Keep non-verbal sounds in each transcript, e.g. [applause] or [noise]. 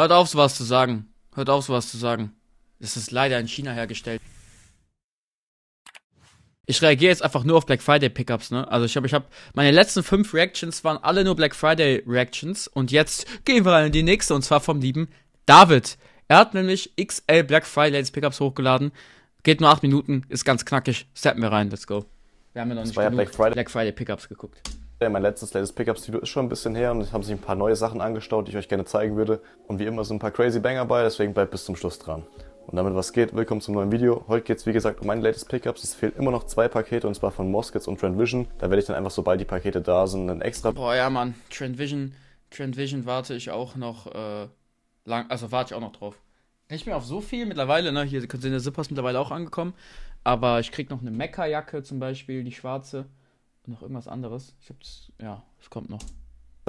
Hört auf, sowas zu sagen. Hört auf, sowas zu sagen. Es ist leider in China hergestellt. Ich reagiere jetzt einfach nur auf Black Friday Pickups, ne? Also ich habe, ich habe meine letzten fünf Reactions waren alle nur Black Friday Reactions und jetzt gehen wir in die nächste und zwar vom lieben David. Er hat nämlich XL Black Friday Pickups hochgeladen. Geht nur acht Minuten, ist ganz knackig. Steppen wir rein, let's go. Wir haben ja noch das nicht ja Black Friday. Black Friday Pickups geguckt mein letztes, latest Pickups Video ist schon ein bisschen her und es haben sich ein paar neue Sachen angestaut, die ich euch gerne zeigen würde. Und wie immer sind ein paar crazy Banger bei, deswegen bleibt bis zum Schluss dran. Und damit was geht, willkommen zum neuen Video. Heute geht es wie gesagt um meine latest Pickups. Es fehlen immer noch zwei Pakete und zwar von Moskitz und Trend Vision. Da werde ich dann einfach, sobald die Pakete da sind, dann extra... Boah ja Mann, Trend Vision, Trend Vision warte ich auch noch äh, lang, also warte ich auch noch drauf. Nicht mehr auf so viel mittlerweile, ne? Hier sind ja Zippers mittlerweile auch angekommen. Aber ich krieg noch eine Mecca-Jacke zum Beispiel, die schwarze noch irgendwas anderes. Ich hab's, ja, es kommt noch.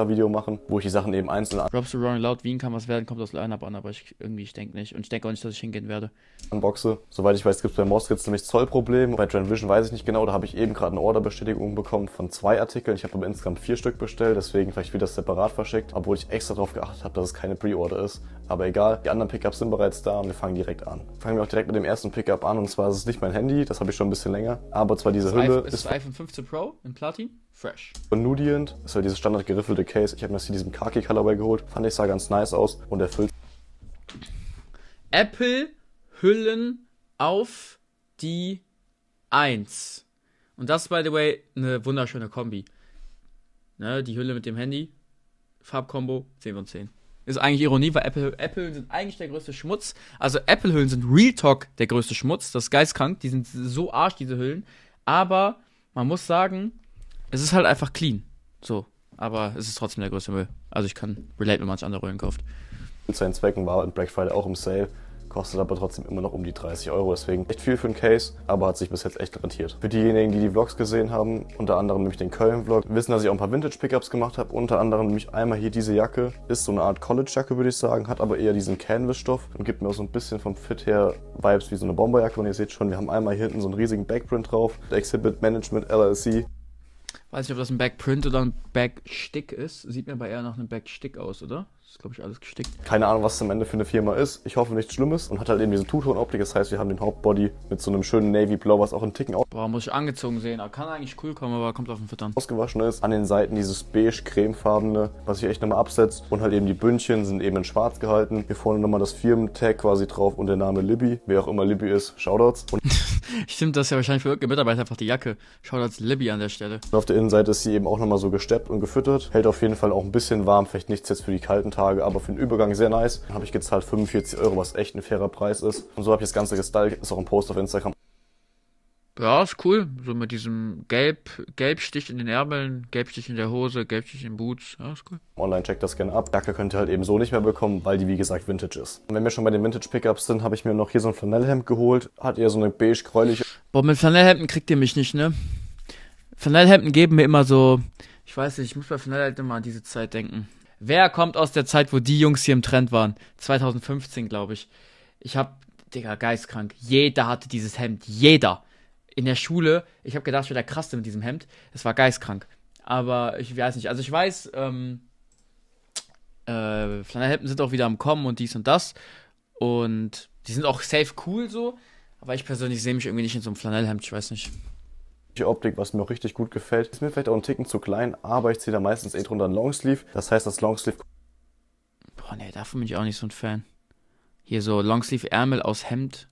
Video machen, wo ich die Sachen eben einzeln an. Rob's Roaring Loud, Wien kann was werden, kommt aus Line-Up an, aber ich irgendwie, ich denke nicht. Und ich denke auch nicht, dass ich hingehen werde. Unboxe. Soweit ich weiß, gibt es bei Moskitz nämlich Zollprobleme. Bei Tranvision weiß ich nicht genau, da habe ich eben gerade eine Orderbestätigung bekommen von zwei Artikeln. Ich habe bei Instagram vier Stück bestellt, deswegen vielleicht wieder separat verschickt, obwohl ich extra darauf geachtet habe, dass es keine Pre-Order ist. Aber egal, die anderen Pickups sind bereits da und wir fangen direkt an. Fangen wir auch direkt mit dem ersten Pickup an und zwar ist es nicht mein Handy, das habe ich schon ein bisschen länger, aber zwar diese Hülle ist, ist das iPhone 15 Pro in Platin. Fresh. Und Nudient ist halt dieses standard geriffelte Case. Ich habe mir das hier diesem Khaki Colorway geholt. Fand ich sah ganz nice aus und erfüllt. Apple Hüllen auf die 1. Und das, by the way, eine wunderschöne Kombi. Ne, die Hülle mit dem Handy. Farbkombo 10 von 10 ist eigentlich Ironie, weil Apple, Apple sind eigentlich der größte Schmutz. Also Apple-Hüllen sind Real Talk der größte Schmutz. Das ist geistkrank. Die sind so arsch, diese Hüllen. Aber man muss sagen, es ist halt einfach clean. So. Aber es ist trotzdem der größte Müll. Also ich kann relate, wenn man es andere Hüllen kauft. Zu seinen Zwecken war und halt Black Friday auch im Sale kostet aber trotzdem immer noch um die 30 Euro. Deswegen echt viel für ein Case, aber hat sich bis jetzt echt rentiert. Für diejenigen, die die Vlogs gesehen haben, unter anderem nämlich den Köln-Vlog, wissen, dass ich auch ein paar Vintage-Pickups gemacht habe. Unter anderem nämlich einmal hier diese Jacke. Ist so eine Art College-Jacke, würde ich sagen, hat aber eher diesen Canvas-Stoff und gibt mir auch so ein bisschen vom Fit her Vibes wie so eine Bomberjacke. Und ihr seht schon, wir haben einmal hier hinten so einen riesigen Backprint drauf. Exhibit Management LLC. Weiß nicht, ob das ein Backprint oder ein Backstick ist. Sieht mir aber eher nach einem Backstick aus, oder? ist, glaube ich, alles gesteckt. Keine Ahnung, was es am Ende für eine Firma ist. Ich hoffe, nichts Schlimmes. Und hat halt eben diese Two-Tone-Optik. Das heißt, wir haben den Hauptbody mit so einem schönen Navy Blau, was auch einen Ticken aus... Boah, muss ich angezogen sehen. kann eigentlich cool kommen, aber kommt auf den Füttern. ...ausgewaschen ist. An den Seiten dieses beige-cremefarbene, was sich echt nochmal absetzt. Und halt eben die Bündchen sind eben in schwarz gehalten. Hier vorne nochmal das Firmen-Tag quasi drauf und der Name Libby. Wer auch immer Libby ist, Shoutouts. Und [laughs] [laughs] Stimmt, das ist ja wahrscheinlich für irgendeine Mitarbeiter einfach die Jacke. Schaut als Libby an der Stelle. Auf der Innenseite ist sie eben auch nochmal so gesteppt und gefüttert. Hält auf jeden Fall auch ein bisschen warm. Vielleicht nichts jetzt für die kalten Tage, aber für den Übergang sehr nice. Habe ich gezahlt 45 Euro, was echt ein fairer Preis ist. Und so habe ich das Ganze gestylt. Ist auch ein Post auf Instagram. Ja, ist cool. So mit diesem Gelb, Gelbstich in den Ärmeln, Gelbstich in der Hose, Gelbstich in Boots. Ja, ist cool. Online checkt das gerne ab. Jacke könnt ihr halt eben so nicht mehr bekommen, weil die wie gesagt Vintage ist. Und wenn wir schon bei den Vintage Pickups sind, habe ich mir noch hier so ein Flanellhemd geholt. Hat eher so eine beige gräuliche. Boah, mit Flanellhemden kriegt ihr mich nicht, ne? Flanellhemden geben mir immer so, ich weiß nicht, ich muss bei Flanellhemden halt immer an diese Zeit denken. Wer kommt aus der Zeit, wo die Jungs hier im Trend waren? 2015, glaube ich. Ich habe, Digga, geistkrank. Jeder hatte dieses Hemd. Jeder in der Schule, ich habe gedacht, ich wäre der Krasse mit diesem Hemd. Es war geistkrank. Aber ich weiß nicht. Also ich weiß, ähm, äh, Flanellhemden sind auch wieder am Kommen und dies und das. Und die sind auch safe cool so. Aber ich persönlich sehe mich irgendwie nicht in so einem Flanellhemd, ich weiß nicht. Die Optik, was mir auch richtig gut gefällt, ist mir vielleicht auch ein Ticken zu klein, aber ich ziehe da meistens eh drunter ein Longsleeve. Das heißt, das Longsleeve. Boah, nee, davon bin ich auch nicht so ein Fan. Hier so Longsleeve-Ärmel aus Hemd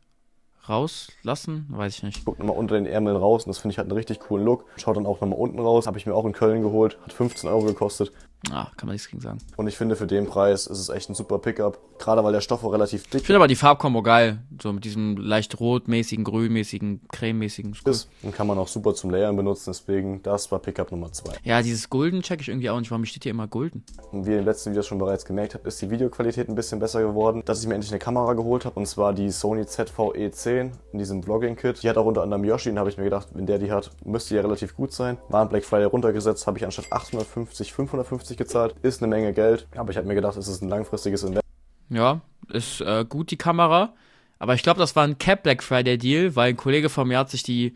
rauslassen, weiß ich nicht. Guckt nochmal unter den Ärmeln raus und das finde ich hat einen richtig coolen Look. Schaut dann auch nochmal unten raus, habe ich mir auch in Köln geholt, hat 15 Euro gekostet. Ah, kann man nichts gegen sagen. Und ich finde, für den Preis ist es echt ein super Pickup. Gerade weil der Stoff auch relativ dick ist. Ich finde aber die Farbkombo geil. So mit diesem leicht rotmäßigen, grünmäßigen, crememäßigen. Stoff. Ist. Und kann man auch super zum Layern benutzen. Deswegen, das war Pickup Nummer 2. Ja, dieses Golden check ich irgendwie auch nicht. Warum steht hier immer Golden? Und wie ihr im letzten Video schon bereits gemerkt habt, ist die Videoqualität ein bisschen besser geworden. Dass ich mir endlich eine Kamera geholt habe. Und zwar die Sony ZV-E10 in diesem Vlogging-Kit. Die hat auch unter anderem Yoshi. Und habe ich mir gedacht, wenn der die hat, müsste die ja relativ gut sein. War am Black Friday runtergesetzt. Habe ich anstatt 850, 550 1,50 gezahlt. Ist eine Menge Geld, aber ich habe mir gedacht, es ist ein langfristiges Investment. Ja, ist äh, gut die Kamera, aber ich glaube, das war ein Cap Black Friday Deal, weil ein Kollege von mir hat sich die,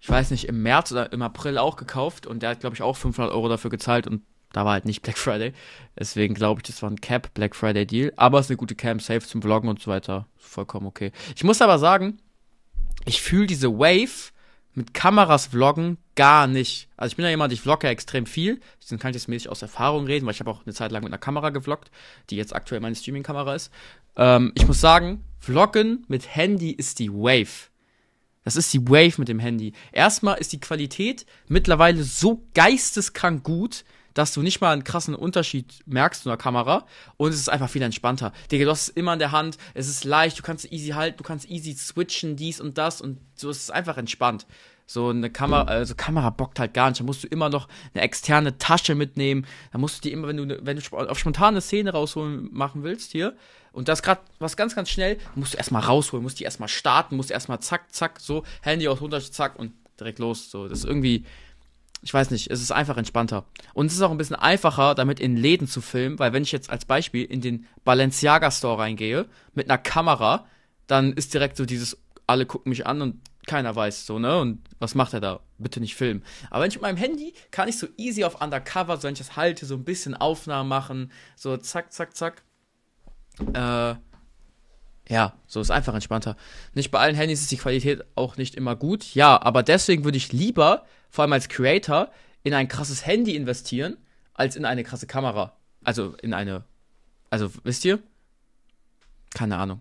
ich weiß nicht, im März oder im April auch gekauft und der hat, glaube ich, auch 500 Euro dafür gezahlt und da war halt nicht Black Friday. Deswegen glaube ich, das war ein Cap Black Friday Deal. Aber es ist eine gute Cam, safe zum Vloggen und so weiter. Vollkommen okay. Ich muss aber sagen, ich fühle diese Wave mit Kameras vloggen gar nicht. Also ich bin ja jemand, ich vlogge ja extrem viel. Deswegen kann ich jetzt mäßig aus Erfahrung reden, weil ich habe auch eine Zeit lang mit einer Kamera gevloggt, die jetzt aktuell meine Streaming-Kamera ist. Ähm, ich muss sagen, vloggen mit Handy ist die Wave. Das ist die Wave mit dem Handy. Erstmal ist die Qualität mittlerweile so geisteskrank gut, dass du nicht mal einen krassen Unterschied merkst in der Kamera und es ist einfach viel entspannter. Digga, du hast es immer in der Hand, es ist leicht, du kannst easy halten, du kannst easy switchen, dies und das und so ist es einfach entspannt. So eine Kamera, also Kamera bockt halt gar nicht. Da musst du immer noch eine externe Tasche mitnehmen. Da musst du die immer, wenn du, wenn du auf spontane Szene rausholen machen willst hier, und das gerade was ganz, ganz schnell, musst du erstmal rausholen, musst die erstmal starten, musst erstmal zack, zack, so, Handy aus 100, zack und direkt los. So, das ist irgendwie, ich weiß nicht, es ist einfach entspannter. Und es ist auch ein bisschen einfacher, damit in Läden zu filmen, weil wenn ich jetzt als Beispiel in den Balenciaga Store reingehe, mit einer Kamera, dann ist direkt so dieses, alle gucken mich an und keiner weiß so, ne? Und was macht er da? Bitte nicht filmen. Aber wenn ich mit meinem Handy kann ich so easy auf Undercover, so wenn ich das halte, so ein bisschen Aufnahmen machen, so zack, zack, zack. Äh, ja, so ist einfach entspannter. Nicht bei allen Handys ist die Qualität auch nicht immer gut. Ja, aber deswegen würde ich lieber, vor allem als Creator, in ein krasses Handy investieren, als in eine krasse Kamera. Also in eine. Also, wisst ihr? Keine Ahnung.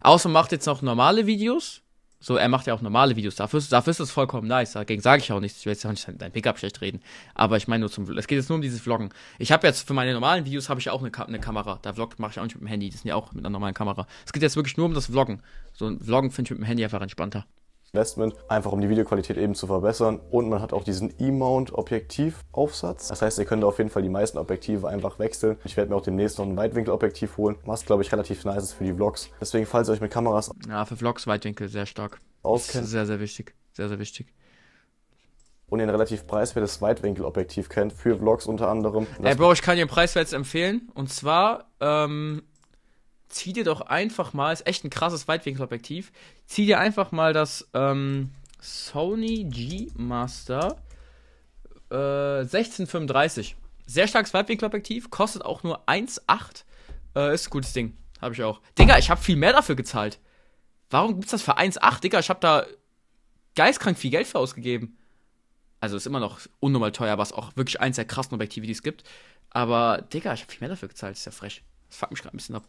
Außer macht jetzt noch normale Videos, so, er macht ja auch normale Videos. Dafür ist, dafür ist das vollkommen nice. Dagegen sage ich auch nichts. Ich will jetzt auch nicht dein Pickup schlecht reden. Aber ich meine nur zum Es geht jetzt nur um dieses Vloggen. Ich habe jetzt für meine normalen Videos habe ich auch eine, Ka eine Kamera. Da Vlog mache ich auch nicht mit dem Handy. Das sind ja auch mit einer normalen Kamera. Es geht jetzt wirklich nur um das Vloggen. So ein Vloggen finde ich mit dem Handy einfach entspannter. Investment, einfach um die Videoqualität eben zu verbessern. Und man hat auch diesen E-Mount Objektivaufsatz. Das heißt, ihr könnt auf jeden Fall die meisten Objektive einfach wechseln. Ich werde mir auch demnächst noch ein Weitwinkelobjektiv holen, was glaube ich relativ nice ist für die Vlogs. Deswegen, falls ihr euch mit Kameras. Ja, für Vlogs Weitwinkel sehr stark. Auskennt. Sehr, sehr wichtig. Sehr, sehr wichtig und ein relativ preiswertes Weitwinkelobjektiv kennt, für Vlogs unter anderem. Ey Bro, ich kann dir ein preiswertes empfehlen. Und zwar ähm, zieh dir doch einfach mal, ist echt ein krasses Weitwinkelobjektiv, zieh dir einfach mal das ähm, Sony G Master äh, 1635. Sehr starkes Weitwinkelobjektiv, kostet auch nur 1,8. Äh, ist ein gutes Ding. Habe ich auch. Digga, ich habe viel mehr dafür gezahlt. Warum gibt's das für 1,8? Digga, ich habe da geistkrank viel Geld für ausgegeben. Also ist immer noch unnormal teuer, was auch wirklich eins der krassen Objektive, die es gibt. Aber, Digga, ich habe viel mehr dafür gezahlt. Ist ja frech. Das fuckt mich gerade ein bisschen ab.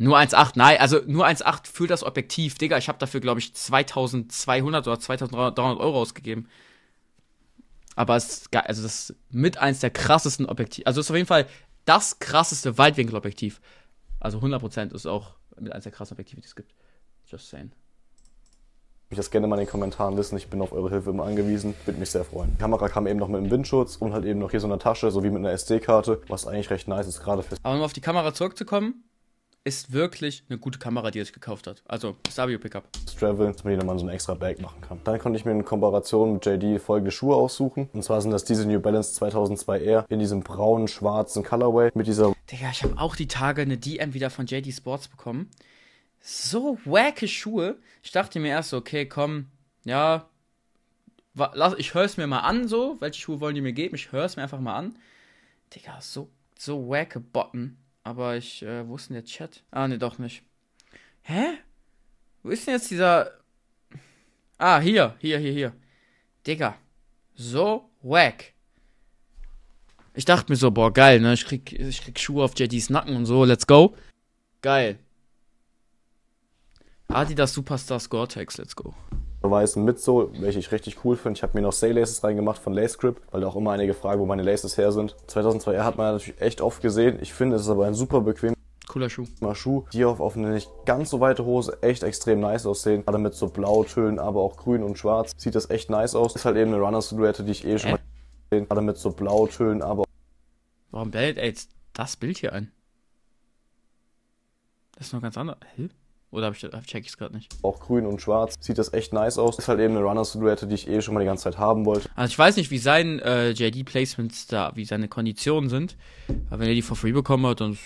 Nur 1,8, nein, also nur 1,8 für das Objektiv, Digga. Ich habe dafür, glaube ich, 2200 oder 2300 Euro ausgegeben. Aber es ist, also das ist mit eins der krassesten Objektive. Also es ist auf jeden Fall das krasseste Weitwinkelobjektiv. Also 100% ist auch mit eins der krassen Objektive, die es gibt. Just saying. Ich das gerne mal in den Kommentaren wissen. Ich bin auf eure Hilfe immer angewiesen. Würde mich sehr freuen. Die Kamera kam eben noch mit dem Windschutz und halt eben noch hier so eine Tasche sowie mit einer SD-Karte, was eigentlich recht nice ist, gerade für. Aber um auf die Kamera zurückzukommen, ist wirklich eine gute Kamera, die er sich gekauft hat. Also Sabio Pickup. Travel, damit jeder mal so ein extra Bag machen kann. Dann konnte ich mir in Komparation mit JD folgende Schuhe aussuchen. Und zwar sind das diese New Balance 2002R in diesem braunen, schwarzen Colorway mit dieser... Digga, ich habe auch die Tage eine DM wieder von JD Sports bekommen. So wacke Schuhe. Ich dachte mir erst so, okay, komm, ja, ich höre es mir mal an so. Welche Schuhe wollen die mir geben? Ich höre es mir einfach mal an. Digga, so, so wacke Botten. Aber ich, äh, wo ist denn der Chat? Ah, ne, doch nicht. Hä? Wo ist denn jetzt dieser... Ah, hier, hier, hier, hier. Digga. So wack. Ich dachte mir so, boah, geil, ne? Ich krieg, ich krieg Schuhe auf JDs Nacken und so, let's go. Geil. Adidas Superstars Gore-Tex, let's go weißen so, welche ich richtig cool finde. Ich habe mir noch Say Laces reingemacht von Lace Grip, weil da auch immer einige fragen, wo meine Laces her sind. 2002R hat man natürlich echt oft gesehen. Ich finde, es ist aber ein super bequem Cooler Schuh. Mal Schuh, die auf, auf eine nicht ganz so weite Hose echt extrem nice aussehen. Gerade mit so Blautönen, aber auch grün und schwarz. Sieht das echt nice aus. Ist halt eben eine Runner-Silhouette, die ich eh schon äh. mal gesehen Gerade mit so Blautönen, aber. Warum bellt jetzt das Bild hier ein? Das ist noch ganz anders. Hä? Oder hab ich, check ich es gerade nicht? Auch grün und schwarz. Sieht das echt nice aus. Ist halt eben eine Runner-Silhouette, die ich eh schon mal die ganze Zeit haben wollte. Also ich weiß nicht, wie sein äh, JD-Placements da, wie seine Konditionen sind. Aber wenn er die for free bekommen hat, dann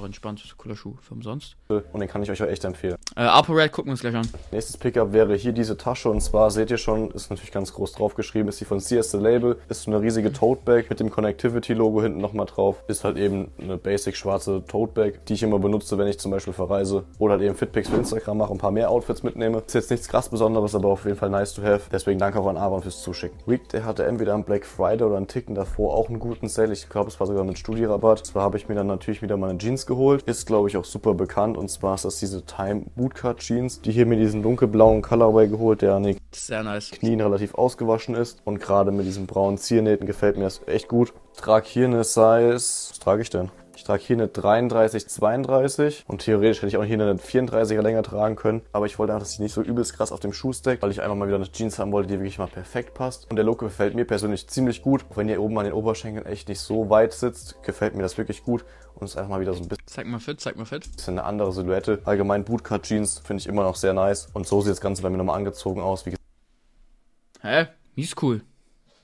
doch entspannt, cooler Schuh für umsonst. Und den kann ich euch auch echt empfehlen. Äh, ApoRed gucken wir uns gleich an. Nächstes Pickup wäre hier diese Tasche und zwar seht ihr schon, ist natürlich ganz groß draufgeschrieben, ist die von CS The Label, ist so eine riesige Tote mit dem Connectivity-Logo hinten nochmal drauf. Ist halt eben eine basic schwarze Tote die ich immer benutze, wenn ich zum Beispiel verreise oder halt eben Fitpics für Instagram mache, und ein paar mehr Outfits mitnehme. Ist jetzt nichts krass Besonderes, aber auf jeden Fall nice to have. Deswegen danke auch an Aaron fürs Zuschicken. der hatte entweder am Black Friday oder einen Ticken davor auch einen guten Sale. Ich glaube, es war sogar mit Studierabatt. Zwar habe ich mir dann natürlich wieder meine Jeans geholt. Ist, glaube ich, auch super bekannt. Und zwar ist das diese Time Bootcut Jeans. Die hier mir diesen dunkelblauen Colorway geholt, der an den nice. Knien relativ ausgewaschen ist. Und gerade mit diesen braunen Ziernähten gefällt mir das echt gut. Trag hier eine Size. Was trage ich denn? Ich trage hier eine 33, 32 und theoretisch hätte ich auch hier eine 34er länger tragen können. Aber ich wollte einfach, dass ich nicht so übelst krass auf dem Schuh steckt, weil ich einfach mal wieder eine Jeans haben wollte, die wirklich mal perfekt passt. Und der Look gefällt mir persönlich ziemlich gut. Auch wenn ihr oben an den Oberschenkeln echt nicht so weit sitzt, gefällt mir das wirklich gut und es einfach mal wieder so ein bisschen. Zeig mal fit, zeig mal fit. Bisschen eine andere Silhouette. Allgemein Bootcut-Jeans finde ich immer noch sehr nice. Und so sieht das Ganze bei mir nochmal angezogen aus. Wie Hä? Mies cool.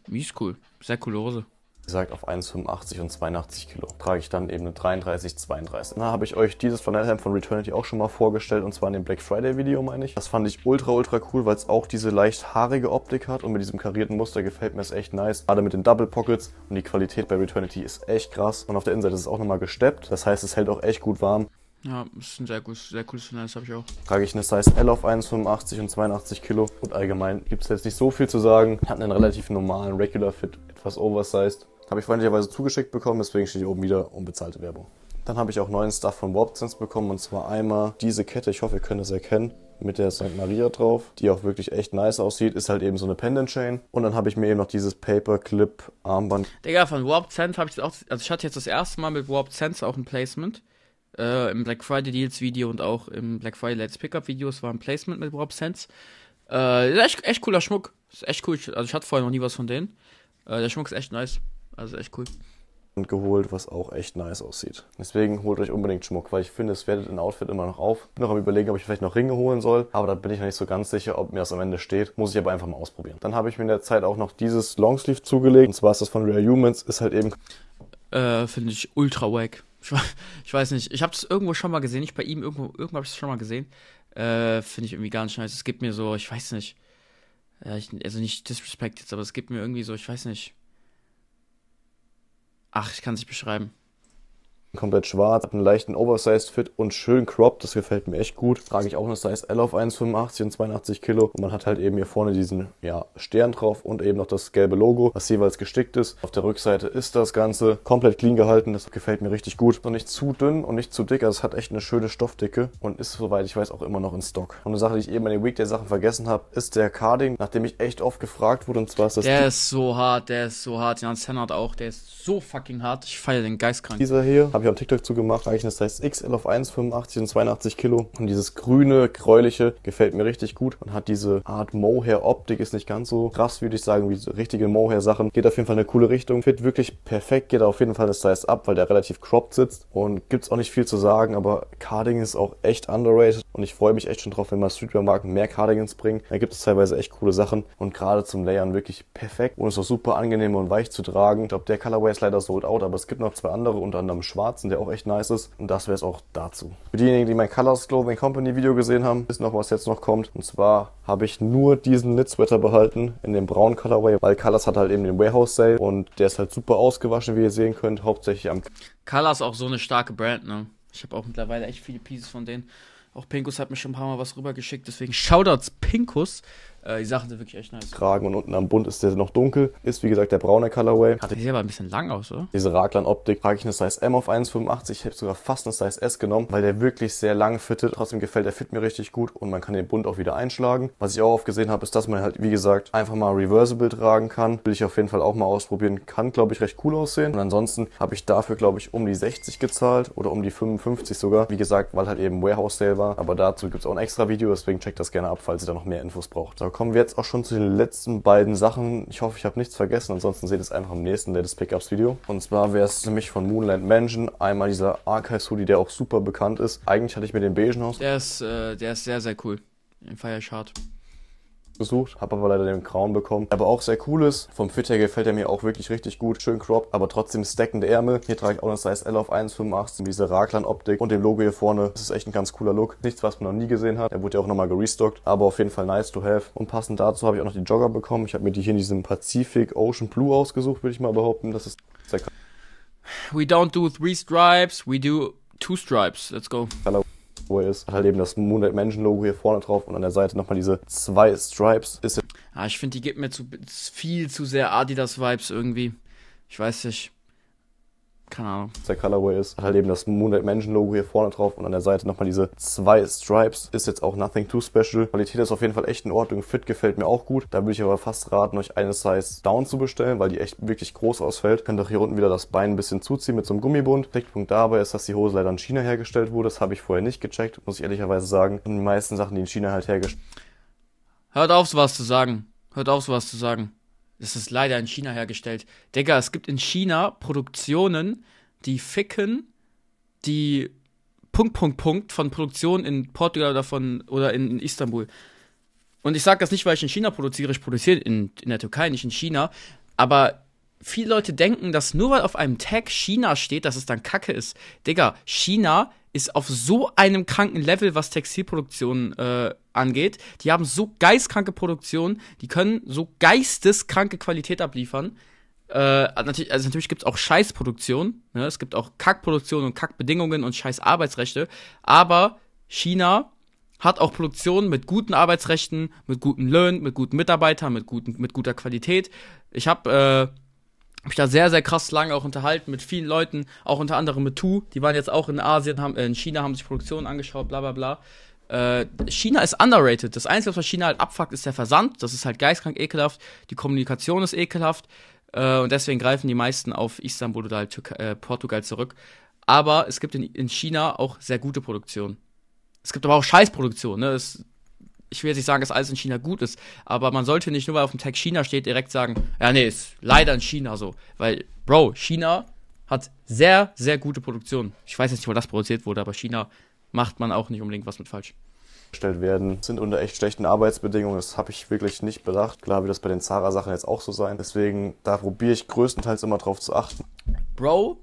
Mies cool. Sehr cool gesagt auf 1,85 und 82 Kilo. Trage ich dann eben eine 33, 32. Na, habe ich euch dieses von Helheim von Returnity auch schon mal vorgestellt und zwar in dem Black Friday Video, meine ich. Das fand ich ultra, ultra cool, weil es auch diese leicht haarige Optik hat und mit diesem karierten Muster gefällt mir es echt nice. Gerade mit den Double Pockets und die Qualität bei Returnity ist echt krass. Und auf der Innenseite ist es auch nochmal gesteppt. Das heißt, es hält auch echt gut warm. Ja, ist ein sehr, gut, sehr cooles Finale, das habe ich auch. Trage ich eine Size L auf 1,85 und 82 Kilo. Und allgemein gibt es jetzt nicht so viel zu sagen. Hat einen relativ normalen Regular Fit, etwas oversized. Habe ich freundlicherweise zugeschickt bekommen, deswegen steht hier oben wieder unbezahlte Werbung. Dann habe ich auch neuen Stuff von Warp Sense bekommen und zwar einmal diese Kette, ich hoffe, ihr könnt es erkennen, mit der St. Maria drauf, die auch wirklich echt nice aussieht, ist halt eben so eine Pendant Chain und dann habe ich mir eben noch dieses Paperclip Armband. Digga, von Warp Sense habe ich auch, also ich hatte jetzt das erste Mal mit Warp Sense auch ein Placement. Äh, Im Black Friday Deals Video und auch im Black Friday Let's Pickup Video es war ein Placement mit Warp Sense. Äh, echt, echt cooler Schmuck. Ist echt cool. Also ich hatte vorher noch nie was von denen. Äh, der Schmuck ist echt nice. Also echt cool. Und geholt, was auch echt nice aussieht. Deswegen holt euch unbedingt Schmuck, weil ich finde, es wertet ein Outfit immer noch auf. Bin noch am überlegen, ob ich vielleicht noch Ringe holen soll, aber da bin ich noch nicht so ganz sicher, ob mir das am Ende steht. Muss ich aber einfach mal ausprobieren. Dann habe ich mir in der Zeit auch noch dieses Longsleeve zugelegt. Und zwar ist das von Rare Humans, ist halt eben. Äh, finde ich ultra wack. Ich, [laughs] weiß nicht, ich habe es irgendwo schon mal gesehen, nicht bei ihm, irgendwo, irgendwo habe ich es schon mal gesehen. Äh, finde ich irgendwie gar nicht nice. Es gibt mir so, ich weiß nicht. Äh, ich, also nicht Disrespect jetzt, aber es gibt mir irgendwie so, ich weiß nicht. Ach, ich kann es nicht beschreiben komplett schwarz, hat einen leichten Oversized-Fit und schön cropped. Das gefällt mir echt gut. Trage ich auch eine Size L auf 1,85 und 82 Kilo. Und man hat halt eben hier vorne diesen ja, Stern drauf und eben noch das gelbe Logo, was jeweils gestickt ist. Auf der Rückseite ist das Ganze komplett clean gehalten. Das gefällt mir richtig gut. Noch nicht zu dünn und nicht zu dick. Also es hat echt eine schöne Stoffdicke und ist, soweit ich weiß, auch immer noch in Stock. Und eine Sache, die ich eben bei den Week der sachen vergessen habe, ist der Carding, nachdem ich echt oft gefragt wurde. Und zwar ist das... Der ist so hart, der ist so hart. Jan Sennert auch, der ist so fucking hart. Ich feiere den Geist krank. Dieser hier habe ich habe ich am TikTok zugemacht. Eigentlich eine Size XL auf 1,85 und 82 Kilo. Und dieses grüne, gräuliche gefällt mir richtig gut und hat diese Art Mohair-Optik. Ist nicht ganz so krass, würde ich sagen, wie so richtige Mohair-Sachen. Geht auf jeden Fall in eine coole Richtung. Fit wirklich perfekt. Geht auf jeden Fall eine Size ab, weil der relativ cropped sitzt. Und gibt es auch nicht viel zu sagen, aber Cardigan ist auch echt underrated. Und ich freue mich echt schon drauf, wenn mal Streetwear-Marken mehr Cardigans bringen. Da gibt es teilweise echt coole Sachen. Und gerade zum Layern wirklich perfekt. Und ist auch super angenehm und weich zu tragen. Ich glaube, der Colorway ist leider sold out, aber es gibt noch zwei andere, unter anderem schwarz Katzen, der auch echt nice ist. Und das wäre es auch dazu. Für diejenigen, die mein Colors Clothing Company Video gesehen haben, wissen noch, was jetzt noch kommt. Und zwar habe ich nur diesen Knit Sweater behalten in dem braunen Colorway, weil Colors hat halt eben den Warehouse Sale und der ist halt super ausgewaschen, wie ihr sehen könnt, hauptsächlich am... Colors auch so eine starke Brand, ne? Ich habe auch mittlerweile echt viele Pieces von denen. Auch Pinkus hat mir schon ein paar Mal was rübergeschickt, deswegen Shoutouts Pinkus. Äh, die Sachen sind wirklich echt nice. Kragen und unten am Bund ist der noch dunkel. Ist wie gesagt der braune Colorway. Hat sieht aber ein bisschen lang aus, oder? Diese Raglan-Optik trage ich eine Size M auf 1,85. Ich hätte sogar fast eine Size S genommen, weil der wirklich sehr lang fittet. Trotzdem gefällt der Fit mir richtig gut und man kann den Bund auch wieder einschlagen. Was ich auch oft gesehen habe, ist, dass man halt, wie gesagt, einfach mal reversible tragen kann. Will ich auf jeden Fall auch mal ausprobieren. Kann, glaube ich, recht cool aussehen. Und ansonsten habe ich dafür, glaube ich, um die 60 gezahlt oder um die 55 sogar. Wie gesagt, weil halt eben Warehouse Sale war. Aber dazu gibt es auch ein extra Video, deswegen checkt das gerne ab, falls ihr da noch mehr Infos braucht. Da kommen wir jetzt auch schon zu den letzten beiden Sachen. Ich hoffe, ich habe nichts vergessen. Ansonsten seht ihr es einfach im nächsten Latest Pickups Video. Und zwar wäre es nämlich von Moonland Mansion. Einmal dieser Archives Hoodie, der auch super bekannt ist. Eigentlich hatte ich mir den beigen aus. Der ist, äh, der ist sehr, sehr cool. Den feier ich hart gesucht, habe aber leider den grauen bekommen. Aber auch sehr cooles. Vom Fit her gefällt er mir auch wirklich richtig gut. Schön cropped, aber trotzdem stackende Ärmel. Hier trage ich auch eine Size L auf 1,85 mit Raglan-Optik und dem Logo hier vorne. Das ist echt ein ganz cooler Look. Nichts, was man noch nie gesehen hat. Er wurde ja auch nochmal gerestockt, aber auf jeden Fall nice to have. Und passend dazu habe ich auch noch die Jogger bekommen. Ich habe mir die hier in diesem Pacific Ocean Blue ausgesucht, würde ich mal behaupten. Das ist sehr krass. We don't do three stripes, we do two stripes. Let's go. Hello wo er ist, halt eben das Moon Mansion-Logo hier vorne drauf und an der Seite nochmal diese zwei Stripes. Ist ja, ah, ich finde, die gibt mir zu, viel zu sehr Adidas-Vibes irgendwie. Ich weiß nicht keine Ahnung. Der Colorway ist, hat halt eben das Moonlight Mansion Logo hier vorne drauf und an der Seite nochmal diese zwei Stripes. Ist jetzt auch nothing too special. Qualität ist auf jeden Fall echt in Ordnung. Fit gefällt mir auch gut. Da würde ich aber fast raten, euch eine Size down zu bestellen, weil die echt wirklich groß ausfällt. Könnt auch hier unten wieder das Bein ein bisschen zuziehen mit so einem Gummibund. Kritikpunkt dabei ist, dass die Hose leider in China hergestellt wurde. Das habe ich vorher nicht gecheckt, muss ich ehrlicherweise sagen. Und die meisten Sachen, die in China halt hergestellt Hört auf, sowas zu sagen. Hört auf, sowas zu sagen. Das ist leider in China hergestellt. Digga, es gibt in China Produktionen, die ficken, die Punkt, Punkt, Punkt von Produktionen in Portugal oder, von, oder in, Istanbul. Und ich sage das nicht, weil ich in China produziere, ich produziere in, in der Türkei, nicht in China. Aber viele Leute denken, dass nur weil auf einem Tag China steht, dass es dann Kacke ist. Digga, China ist auf so einem kranken Level, was Textilproduktion äh, angeht. Die haben so geistkranke Produktion, die können so geisteskranke Qualität abliefern. Äh, natürlich, also natürlich gibt es auch Scheißproduktion, ne? es gibt auch Kackproduktion und Kackbedingungen und Scheißarbeitsrechte, aber China hat auch Produktion mit guten Arbeitsrechten, mit guten Löhnen, mit guten Mitarbeitern, mit, guten, mit guter Qualität. Ich habe äh, mich da sehr, sehr krass lange auch unterhalten mit vielen Leuten, auch unter anderem mit Tu. Die waren jetzt auch in Asien, haben, äh, in China, haben sich Produktionen angeschaut, bla bla bla. Äh, China ist underrated. Das Einzige, was China halt abfuckt, ist der Versand. Das ist halt geistkrank ekelhaft. Die Kommunikation ist ekelhaft. Äh, und deswegen greifen die meisten auf Istanbul oder halt Tür äh, Portugal zurück. Aber es gibt in, in China auch sehr gute Produktionen. Es gibt aber auch Scheißproduktionen. Ne? ich will jetzt nicht sagen, dass alles in China gut ist, aber man sollte nicht nur, weil auf dem Tag China steht, direkt sagen, ja, nee, ist leider in China so. Weil, Bro, China hat sehr, sehr gute Produktion. Ich weiß jetzt nicht, wo das produziert wurde, aber China macht man auch nicht unbedingt was mit falsch gestellt werden, sind unter echt schlechten Arbeitsbedingungen. Das habe ich wirklich nicht bedacht. Klar wird das bei den Zara-Sachen jetzt auch so sein. Deswegen, da probiere ich größtenteils immer drauf zu achten. Bro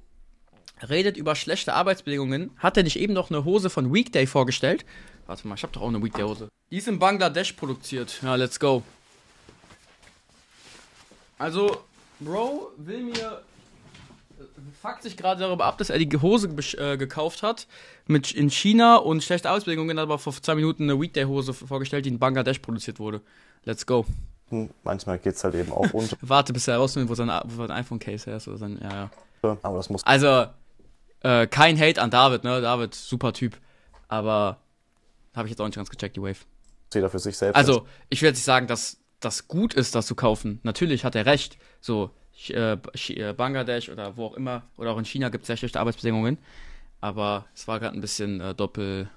redet über schlechte Arbeitsbedingungen. Hat er nicht eben noch eine Hose von Weekday vorgestellt? Warte mal, ich hab doch auch eine Weekday Hose. Die ist in Bangladesch produziert. Ja, let's go. Also, Bro will mir äh, fuckt sich gerade darüber ab, dass er die Hose äh, gekauft hat mit in China und schlechte Arbeitsbedingungen, hat aber vor zwei Minuten eine Weekday-Hose vorgestellt, die in Bangladesch produziert wurde. Let's go. Hm, manchmal geht's halt eben auch unter. [laughs] Warte, bis er herausfindet, wo sein, sein iPhone-Case her ist oder sein, ja, ja. Aber das muss. Also, äh, kein Hate an David, ne? David, super Typ. Aber habe ich jetzt auch nicht ganz gecheckt, die Wave. Jeder für sich selbst. Also, ich will jetzt nicht sagen, dass das gut ist, das zu kaufen. Natürlich hat er recht. So, äh, äh, Bangladesch oder wo auch immer, oder auch in China gibt es sehr schlechte Arbeitsbedingungen. Aber es war gerade ein bisschen äh, doppel.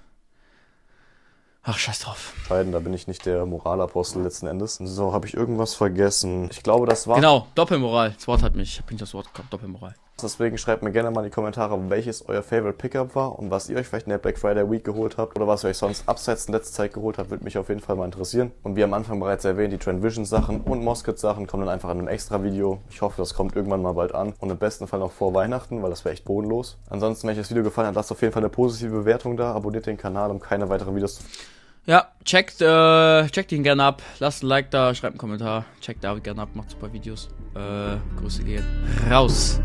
Ach, scheiß drauf. Entscheiden, da bin ich nicht der Moralapostel letzten Endes. So, habe ich irgendwas vergessen? Ich glaube, das war. Genau, Doppelmoral. Das Wort hat mich. Ich habe nicht das Wort gehabt, Doppelmoral. Deswegen schreibt mir gerne mal in die Kommentare, welches euer Favorite Pickup war und was ihr euch vielleicht in der Black Friday Week geholt habt oder was ihr euch sonst abseits in letzter Zeit geholt habt, würde mich auf jeden Fall mal interessieren. Und wie am Anfang bereits erwähnt, die Trend Vision Sachen und Mosket Sachen kommen dann einfach in einem extra Video. Ich hoffe, das kommt irgendwann mal bald an und im besten Fall noch vor Weihnachten, weil das wäre echt bodenlos. Ansonsten, wenn euch das Video gefallen hat, lasst auf jeden Fall eine positive Bewertung da, abonniert den Kanal, um keine weiteren Videos zu ja, checkt, äh, checkt ihn gerne ab. Lasst ein Like da, schreibt einen Kommentar. Checkt David gerne ab, macht super Videos. Äh, Grüße gehen raus.